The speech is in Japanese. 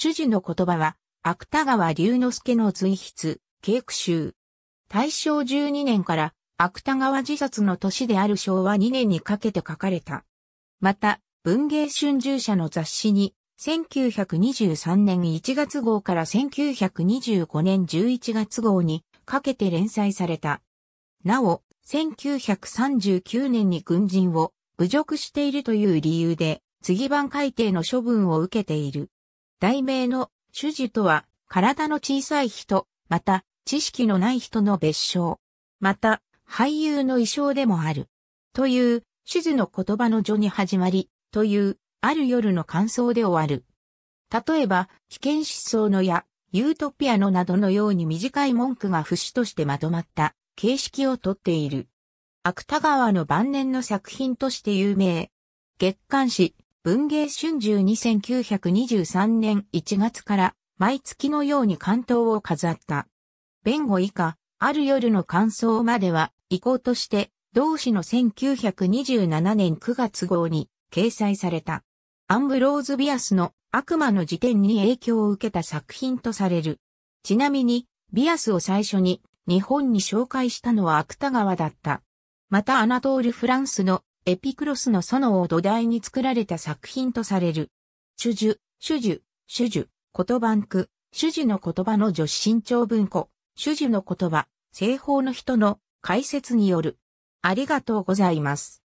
主事の言葉は、芥川龍之介の随筆、稽古集。大正12年から芥川自殺の年である昭和2年にかけて書かれた。また、文芸春秋社の雑誌に、1923年1月号から1925年11月号にかけて連載された。なお、1939年に軍人を侮辱しているという理由で、次番改定の処分を受けている。題名の主事とは、体の小さい人、また、知識のない人の別称。また、俳優の衣装でもある。という、主事の言葉の序に始まり、という、ある夜の感想で終わる。例えば、危険思想のや、ユートピアのなどのように短い文句が不死としてまとまった形式をとっている。芥川の晩年の作品として有名。月刊誌、文芸春秋に1923年1月から毎月のように関東を飾った。弁護以下、ある夜の感想までは、意向として、同志の1927年9月号に掲載された。アンブローズ・ビアスの悪魔の辞典に影響を受けた作品とされる。ちなみに、ビアスを最初に日本に紹介したのは芥川だった。またアナトール・フランスのエピクロスの園を土台に作られた作品とされる。主樹、主樹、主樹、言葉んく、主樹の言葉の女子新長文庫、主樹の言葉、西方の人の解説による。ありがとうございます。